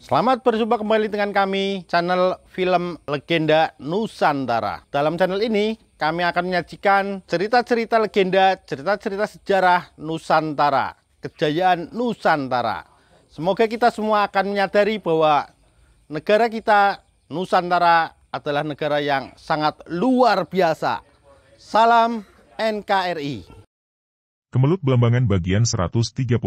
Selamat berjumpa kembali dengan kami, channel film Legenda Nusantara. Dalam channel ini, kami akan menyajikan cerita-cerita legenda, cerita-cerita sejarah Nusantara, kejayaan Nusantara. Semoga kita semua akan menyadari bahwa negara kita, Nusantara, adalah negara yang sangat luar biasa. Salam NKRI. Kemelut Belambangan bagian 131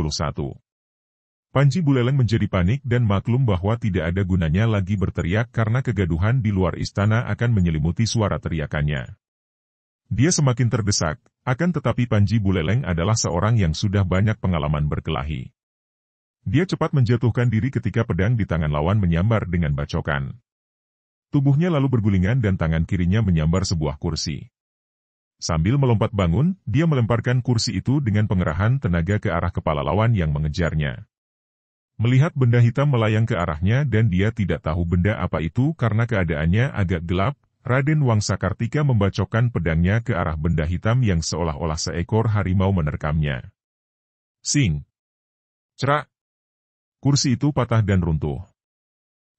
Panji Buleleng menjadi panik dan maklum bahwa tidak ada gunanya lagi berteriak karena kegaduhan di luar istana akan menyelimuti suara teriakannya. Dia semakin terdesak, akan tetapi Panji Buleleng adalah seorang yang sudah banyak pengalaman berkelahi. Dia cepat menjatuhkan diri ketika pedang di tangan lawan menyambar dengan bacokan. Tubuhnya lalu bergulingan dan tangan kirinya menyambar sebuah kursi. Sambil melompat bangun, dia melemparkan kursi itu dengan pengerahan tenaga ke arah kepala lawan yang mengejarnya. Melihat benda hitam melayang ke arahnya dan dia tidak tahu benda apa itu karena keadaannya agak gelap, Raden Wangsa Kartika membacokkan pedangnya ke arah benda hitam yang seolah-olah seekor harimau menerkamnya. Sing! Cerak! Kursi itu patah dan runtuh.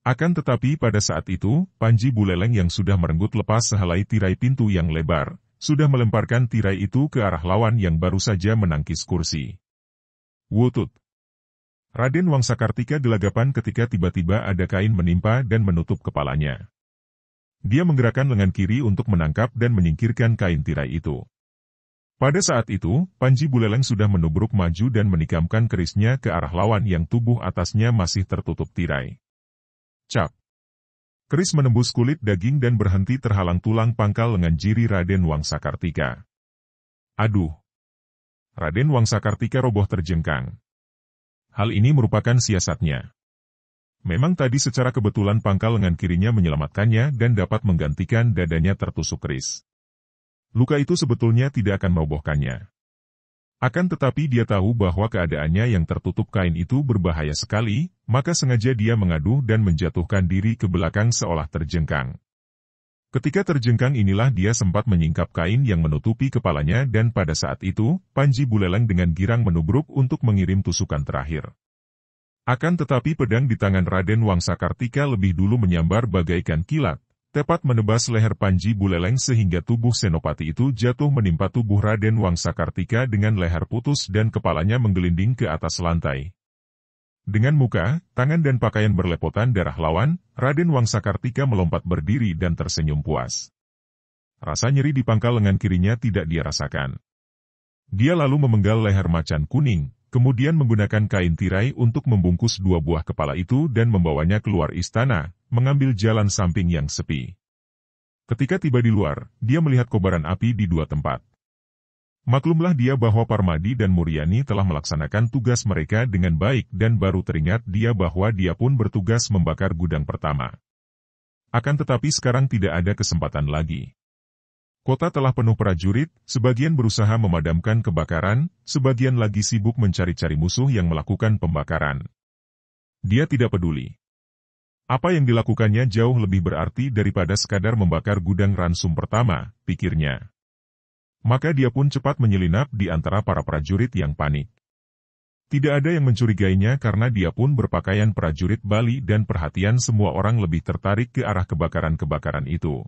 Akan tetapi pada saat itu, Panji Buleleng yang sudah merenggut lepas sehelai tirai pintu yang lebar, sudah melemparkan tirai itu ke arah lawan yang baru saja menangkis kursi. Wutut! Raden Wangsakartika gelagapan ketika tiba-tiba ada kain menimpa dan menutup kepalanya. Dia menggerakkan lengan kiri untuk menangkap dan menyingkirkan kain tirai itu. Pada saat itu, Panji Buleleng sudah menubruk maju dan menikamkan kerisnya ke arah lawan yang tubuh atasnya masih tertutup tirai. Cap. Keris menembus kulit daging dan berhenti terhalang tulang pangkal lengan jiri Raden Wangsakartika. Aduh. Raden Wangsakartika roboh terjengkang. Hal ini merupakan siasatnya. Memang tadi secara kebetulan pangkal lengan kirinya menyelamatkannya dan dapat menggantikan dadanya tertusuk keris. Luka itu sebetulnya tidak akan merobohkannya. Akan tetapi dia tahu bahwa keadaannya yang tertutup kain itu berbahaya sekali, maka sengaja dia mengaduh dan menjatuhkan diri ke belakang seolah terjengkang. Ketika terjengkang inilah dia sempat menyingkap kain yang menutupi kepalanya dan pada saat itu, Panji Buleleng dengan girang menubruk untuk mengirim tusukan terakhir. Akan tetapi pedang di tangan Raden Wangsa Kartika lebih dulu menyambar bagaikan kilat, tepat menebas leher Panji Buleleng sehingga tubuh Senopati itu jatuh menimpa tubuh Raden Wangsa Kartika dengan leher putus dan kepalanya menggelinding ke atas lantai. Dengan muka, tangan dan pakaian berlepotan darah lawan, Raden Wangsakartika melompat berdiri dan tersenyum puas. Rasa nyeri di pangkal lengan kirinya tidak dia rasakan. Dia lalu memenggal leher macan kuning, kemudian menggunakan kain tirai untuk membungkus dua buah kepala itu dan membawanya keluar istana, mengambil jalan samping yang sepi. Ketika tiba di luar, dia melihat kobaran api di dua tempat. Maklumlah dia bahwa Parmadi dan Muriani telah melaksanakan tugas mereka dengan baik dan baru teringat dia bahwa dia pun bertugas membakar gudang pertama. Akan tetapi sekarang tidak ada kesempatan lagi. Kota telah penuh prajurit, sebagian berusaha memadamkan kebakaran, sebagian lagi sibuk mencari-cari musuh yang melakukan pembakaran. Dia tidak peduli. Apa yang dilakukannya jauh lebih berarti daripada sekadar membakar gudang ransum pertama, pikirnya. Maka dia pun cepat menyelinap di antara para prajurit yang panik. Tidak ada yang mencurigainya karena dia pun berpakaian prajurit Bali dan perhatian semua orang lebih tertarik ke arah kebakaran-kebakaran itu.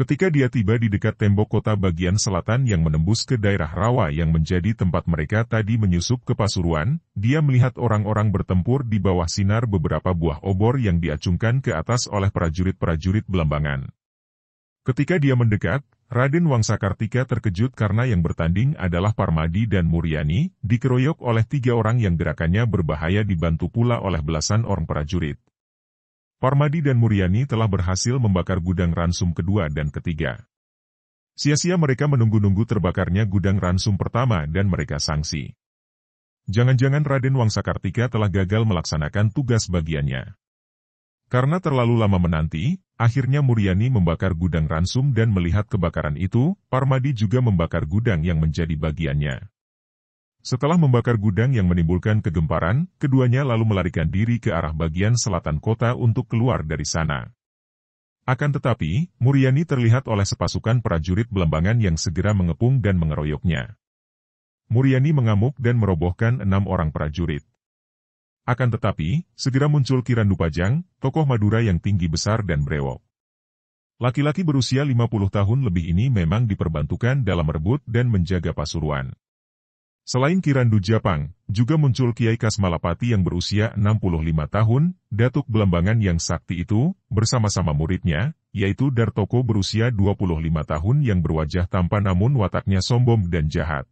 Ketika dia tiba di dekat tembok kota bagian selatan yang menembus ke daerah rawa yang menjadi tempat mereka tadi menyusup ke Pasuruan, dia melihat orang-orang bertempur di bawah sinar beberapa buah obor yang diacungkan ke atas oleh prajurit-prajurit belambangan. Ketika dia mendekat, Raden Wangsa Kartika terkejut karena yang bertanding adalah Parmadi dan Muryani, dikeroyok oleh tiga orang yang gerakannya berbahaya dibantu pula oleh belasan orang prajurit. Parmadi dan Muryani telah berhasil membakar gudang ransum kedua dan ketiga. Sia-sia mereka menunggu-nunggu terbakarnya gudang ransum pertama dan mereka sanksi. Jangan-jangan Raden Wangsa Kartika telah gagal melaksanakan tugas bagiannya. Karena terlalu lama menanti, Akhirnya Muriani membakar gudang ransum dan melihat kebakaran itu, Parmadi juga membakar gudang yang menjadi bagiannya. Setelah membakar gudang yang menimbulkan kegemparan, keduanya lalu melarikan diri ke arah bagian selatan kota untuk keluar dari sana. Akan tetapi, Muriani terlihat oleh sepasukan prajurit belambangan yang segera mengepung dan mengeroyoknya. Muriani mengamuk dan merobohkan enam orang prajurit. Akan tetapi, segera muncul Kirandu Pajang, tokoh Madura yang tinggi besar dan brewok. Laki-laki berusia 50 tahun lebih ini memang diperbantukan dalam merebut dan menjaga Pasuruan. Selain Kirandu Japang, juga muncul Kiai Kasmalapati yang berusia 65 tahun, Datuk Belambangan yang sakti itu, bersama-sama muridnya, yaitu Dartoko berusia 25 tahun yang berwajah tampan namun wataknya sombong dan jahat.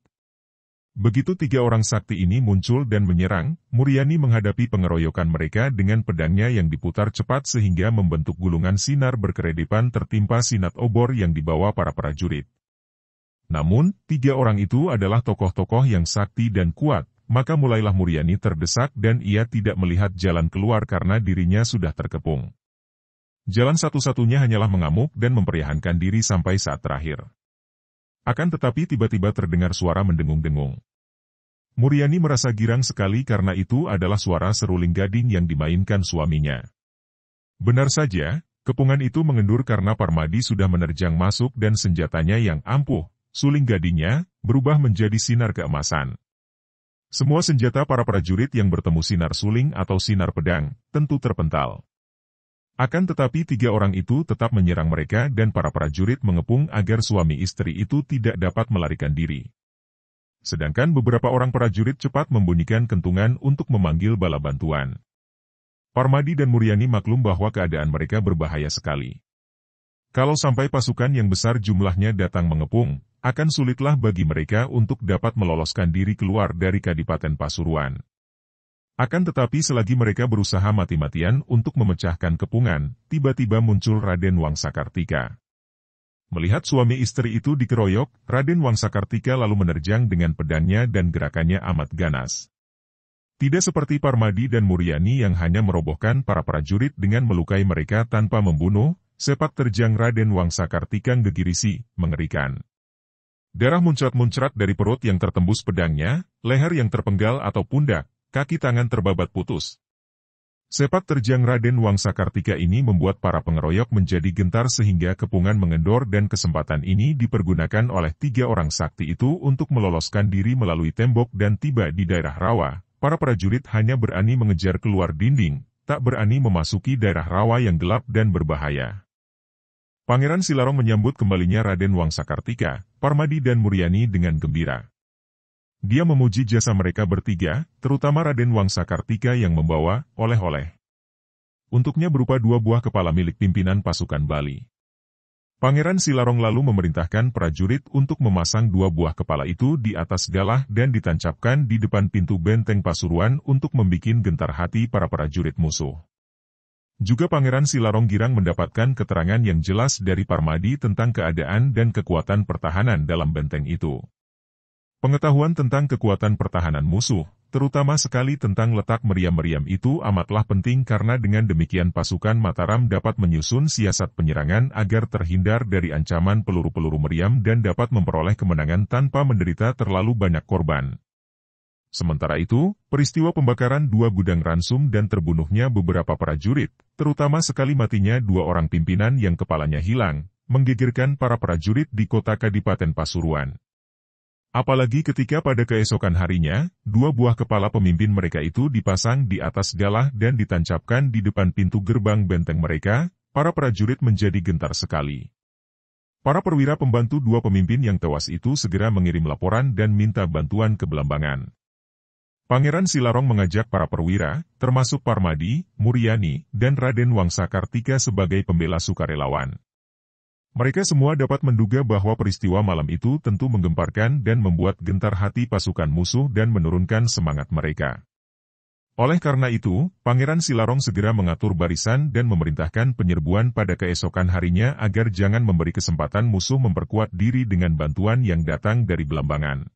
Begitu tiga orang sakti ini muncul dan menyerang, Muryani menghadapi pengeroyokan mereka dengan pedangnya yang diputar cepat sehingga membentuk gulungan sinar berkeredipan tertimpa sinat obor yang dibawa para prajurit. Namun, tiga orang itu adalah tokoh-tokoh yang sakti dan kuat, maka mulailah Muryani terdesak dan ia tidak melihat jalan keluar karena dirinya sudah terkepung. Jalan satu-satunya hanyalah mengamuk dan memperihankan diri sampai saat terakhir. Akan tetapi tiba-tiba terdengar suara mendengung-dengung. Muriani merasa girang sekali karena itu adalah suara seruling gading yang dimainkan suaminya. Benar saja, kepungan itu mengendur karena Parmadi sudah menerjang masuk dan senjatanya yang ampuh, suling gadingnya, berubah menjadi sinar keemasan. Semua senjata para prajurit yang bertemu sinar suling atau sinar pedang, tentu terpental. Akan tetapi tiga orang itu tetap menyerang mereka dan para prajurit mengepung agar suami istri itu tidak dapat melarikan diri. Sedangkan beberapa orang prajurit cepat membunyikan kentungan untuk memanggil bala bantuan. Parmadi dan Muryani maklum bahwa keadaan mereka berbahaya sekali. Kalau sampai pasukan yang besar jumlahnya datang mengepung, akan sulitlah bagi mereka untuk dapat meloloskan diri keluar dari Kadipaten Pasuruan. Akan tetapi selagi mereka berusaha mati-matian untuk memecahkan kepungan, tiba-tiba muncul Raden Wangsakartika. Melihat suami istri itu dikeroyok, Raden Wangsakartika lalu menerjang dengan pedangnya dan gerakannya amat ganas. Tidak seperti Parmadi dan Muriani yang hanya merobohkan para prajurit dengan melukai mereka tanpa membunuh, sepak terjang Raden Wangsakartika gegirisi, mengerikan. Darah muncrat-muncrat dari perut yang tertembus pedangnya, leher yang terpenggal atau pundak, kaki tangan terbabat putus. Sepak terjang Raden Wangsa Kartika ini membuat para pengeroyok menjadi gentar sehingga kepungan mengendor dan kesempatan ini dipergunakan oleh tiga orang sakti itu untuk meloloskan diri melalui tembok dan tiba di daerah rawa. Para prajurit hanya berani mengejar keluar dinding, tak berani memasuki daerah rawa yang gelap dan berbahaya. Pangeran Silarong menyambut kembalinya Raden Wangsa Kartika, Parmadi dan Muryani dengan gembira. Dia memuji jasa mereka bertiga, terutama Raden Wangsa Kartika yang membawa oleh-oleh. Untuknya berupa dua buah kepala milik pimpinan pasukan Bali. Pangeran Silarong lalu memerintahkan prajurit untuk memasang dua buah kepala itu di atas galah dan ditancapkan di depan pintu benteng Pasuruan untuk membuat gentar hati para prajurit musuh. Juga Pangeran Silarong Girang mendapatkan keterangan yang jelas dari Parmadi tentang keadaan dan kekuatan pertahanan dalam benteng itu. Pengetahuan tentang kekuatan pertahanan musuh, terutama sekali tentang letak meriam-meriam itu amatlah penting karena dengan demikian pasukan Mataram dapat menyusun siasat penyerangan agar terhindar dari ancaman peluru-peluru meriam dan dapat memperoleh kemenangan tanpa menderita terlalu banyak korban. Sementara itu, peristiwa pembakaran dua gudang ransum dan terbunuhnya beberapa prajurit, terutama sekali matinya dua orang pimpinan yang kepalanya hilang, menggigirkan para prajurit di kota Kadipaten Pasuruan. Apalagi ketika pada keesokan harinya, dua buah kepala pemimpin mereka itu dipasang di atas galah dan ditancapkan di depan pintu gerbang benteng mereka, para prajurit menjadi gentar sekali. Para perwira pembantu dua pemimpin yang tewas itu segera mengirim laporan dan minta bantuan ke Belambangan. Pangeran Silarong mengajak para perwira, termasuk Parmadi, Muriani, dan Raden Wangsakartika sebagai pembela sukarelawan. Mereka semua dapat menduga bahwa peristiwa malam itu tentu menggemparkan dan membuat gentar hati pasukan musuh dan menurunkan semangat mereka. Oleh karena itu, Pangeran Silarong segera mengatur barisan dan memerintahkan penyerbuan pada keesokan harinya agar jangan memberi kesempatan musuh memperkuat diri dengan bantuan yang datang dari Belambangan.